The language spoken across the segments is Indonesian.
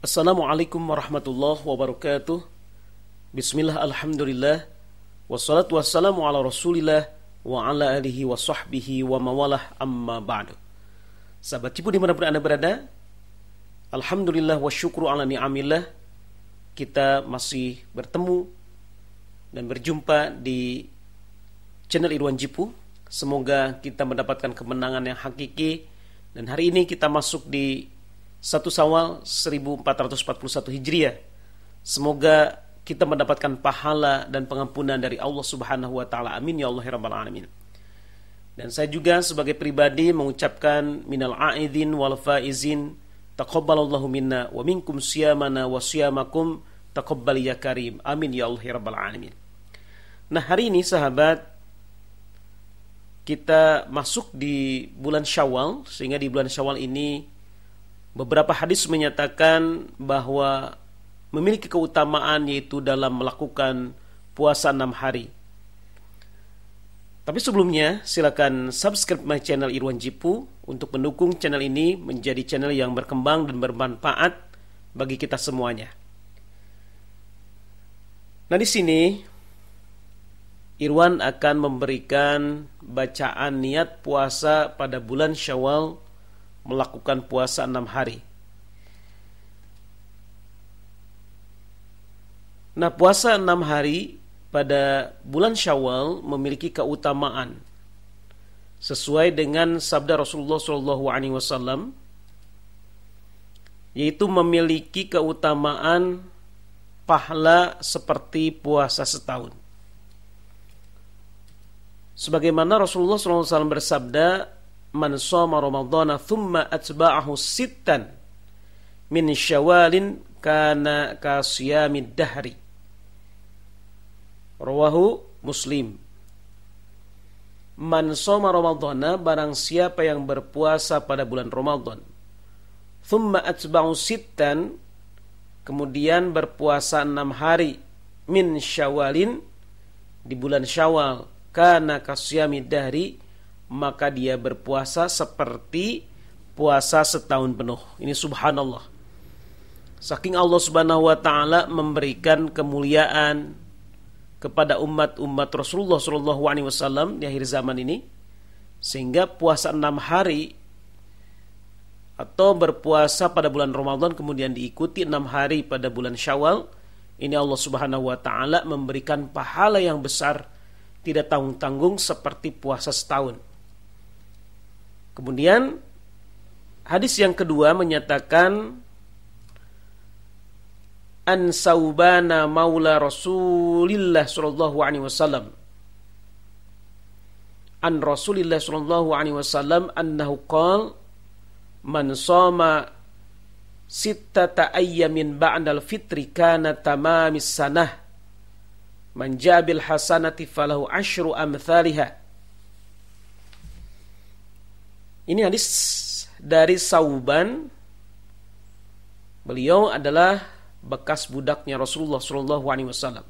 Assalamualaikum warahmatullahi wabarakatuh Bismillah alhamdulillah Wassalatu wassalamu ala rasulillah Wa ala alihi wa sahbihi wa mawalah amma ba'du Sahabat cipu dimanapun anda berada Alhamdulillah wa syukru ala ni'amillah Kita masih bertemu Dan berjumpa di channel Irwan Jipu Semoga kita mendapatkan kemenangan yang hakiki Dan hari ini kita masuk di 1 Sawal 1441 Hijriah. Semoga kita mendapatkan pahala dan pengampunan dari Allah Subhanahu wa taala. Amin ya Allah ya rabbal alamin. Dan saya juga sebagai pribadi mengucapkan minal aidin wal faizin taqabbalallahu minna wa minkum siyamana wa siyamakum taqabbal ya karim. Amin ya Allah ya rabbal alamin. Nah, hari ini sahabat kita masuk di bulan Syawal sehingga di bulan Syawal ini Beberapa hadis menyatakan bahwa memiliki keutamaan yaitu dalam melakukan puasa enam hari. Tapi sebelumnya, silakan subscribe my channel Irwan Jipu untuk mendukung channel ini menjadi channel yang berkembang dan bermanfaat bagi kita semuanya. Nah, di sini Irwan akan memberikan bacaan niat puasa pada bulan Syawal melakukan puasa enam hari. Nah, puasa enam hari pada bulan Syawal memiliki keutamaan sesuai dengan sabda Rasulullah SAW, yaitu memiliki keutamaan pahala seperti puasa setahun. Sebagaimana Rasulullah SAW bersabda, man soma ramadana thumma atba'ahu sittan min syawalin kana kasiyamid dahri rawahu muslim man soma ramadana barang siapa yang berpuasa pada bulan Ramadan thumma atba'ahu sittan kemudian berpuasa enam hari min syawalin di bulan syawal karena kasyami dahri maka dia berpuasa seperti puasa setahun penuh. Ini subhanallah. Saking Allah Subhanahu wa taala memberikan kemuliaan kepada umat-umat Rasulullah Shallallahu alaihi wasallam di akhir zaman ini sehingga puasa enam hari atau berpuasa pada bulan Ramadan kemudian diikuti enam hari pada bulan Syawal ini Allah Subhanahu wa taala memberikan pahala yang besar tidak tanggung-tanggung seperti puasa setahun. Kemudian hadis yang kedua menyatakan an saubana maula Rasulillah Shallallahu alaihi wasallam an Rasulillah Shallallahu alaihi wasallam annahu qala man Sitta sittata ayyamin ba'dal fitri kana tamamis sanah man jabil hasanati falahu Ashru Amthalihah Ini hadis dari Sauban. Beliau adalah bekas budaknya Rasulullah Shallallahu Alaihi Wasallam.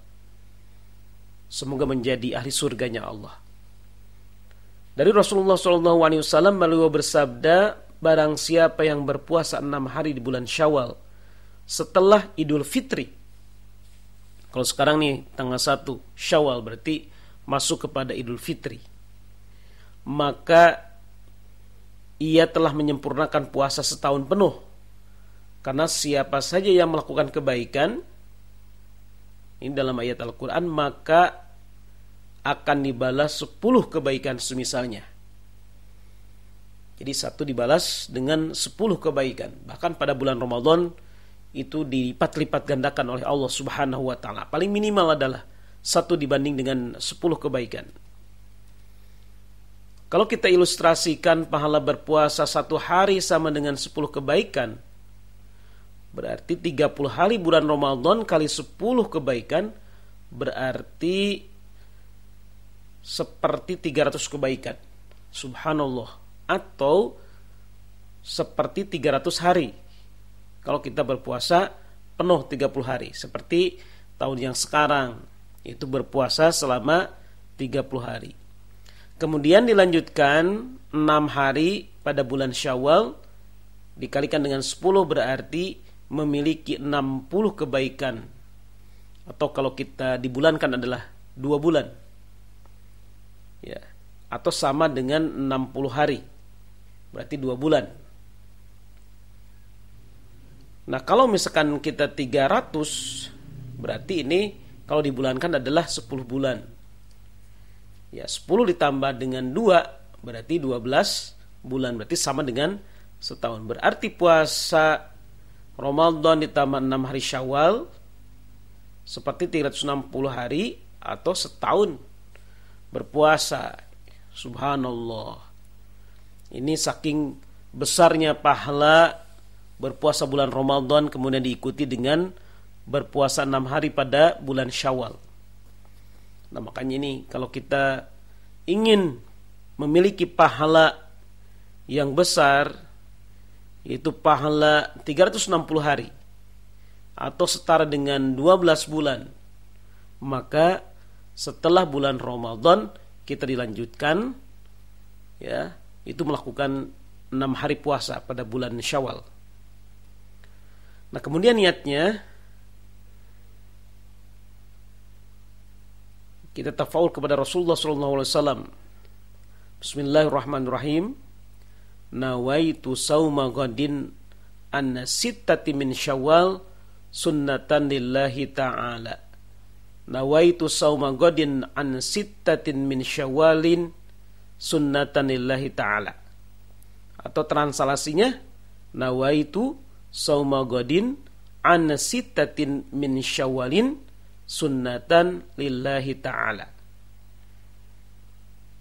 Semoga menjadi ahli surganya Allah. Dari Rasulullah Shallallahu Alaihi Wasallam beliau bersabda, barang siapa yang berpuasa enam hari di bulan Syawal setelah Idul Fitri. Kalau sekarang nih tanggal 1 Syawal berarti masuk kepada Idul Fitri. Maka ia telah menyempurnakan puasa setahun penuh. Karena siapa saja yang melakukan kebaikan, ini dalam ayat Al-Quran, maka akan dibalas 10 kebaikan semisalnya. Jadi satu dibalas dengan 10 kebaikan. Bahkan pada bulan Ramadan itu dilipat-lipat gandakan oleh Allah Subhanahu wa taala. Paling minimal adalah satu dibanding dengan 10 kebaikan. Kalau kita ilustrasikan pahala berpuasa satu hari sama dengan sepuluh kebaikan, berarti tiga puluh hari bulan Ramadan kali sepuluh kebaikan, berarti seperti tiga ratus kebaikan. Subhanallah. Atau seperti tiga ratus hari. Kalau kita berpuasa penuh tiga puluh hari. Seperti tahun yang sekarang. Itu berpuasa selama tiga puluh hari. Kemudian dilanjutkan 6 hari pada bulan Syawal dikalikan dengan 10 berarti memiliki 60 kebaikan. Atau kalau kita dibulankan adalah 2 bulan. Ya, atau sama dengan 60 hari. Berarti 2 bulan. Nah, kalau misalkan kita 300 berarti ini kalau dibulankan adalah 10 bulan ya 10 ditambah dengan 2 berarti 12 bulan berarti sama dengan setahun berarti puasa Ramadan ditambah 6 hari Syawal seperti 360 hari atau setahun berpuasa subhanallah ini saking besarnya pahala berpuasa bulan Ramadan kemudian diikuti dengan berpuasa enam hari pada bulan Syawal. Nah makanya ini kalau kita ingin memiliki pahala yang besar yaitu pahala 360 hari atau setara dengan 12 bulan maka setelah bulan Ramadan kita dilanjutkan ya itu melakukan 6 hari puasa pada bulan Syawal. Nah, kemudian niatnya kita tafaul kepada Rasulullah sallallahu alaihi wasallam. Bismillahirrahmanirrahim. Nawaitu sauma ghadin anna sittati min syawal sunnatan lillahi ta'ala. Nawaitu sauma ghadin an sittatin min syawalin sunnatan lillahi ta'ala. Atau translasinya nawaitu sauma ghadin an sittatin min syawalin sunnatan lillahi ta'ala.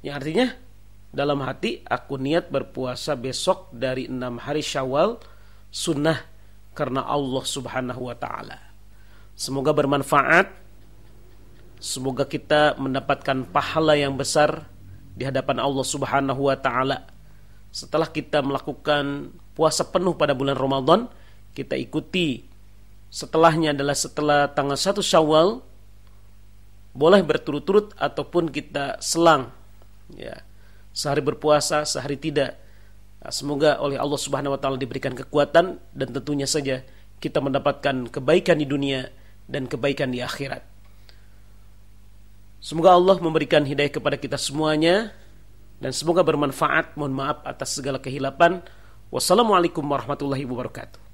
Yang artinya, dalam hati aku niat berpuasa besok dari enam hari syawal sunnah karena Allah subhanahu wa ta'ala. Semoga bermanfaat, semoga kita mendapatkan pahala yang besar di hadapan Allah subhanahu wa ta'ala. Setelah kita melakukan puasa penuh pada bulan Ramadan, kita ikuti setelahnya adalah setelah tanggal 1 Syawal boleh berturut-turut ataupun kita selang ya sehari berpuasa sehari tidak nah, semoga oleh Allah Subhanahu wa taala diberikan kekuatan dan tentunya saja kita mendapatkan kebaikan di dunia dan kebaikan di akhirat semoga Allah memberikan hidayah kepada kita semuanya dan semoga bermanfaat mohon maaf atas segala kehilapan wassalamualaikum warahmatullahi wabarakatuh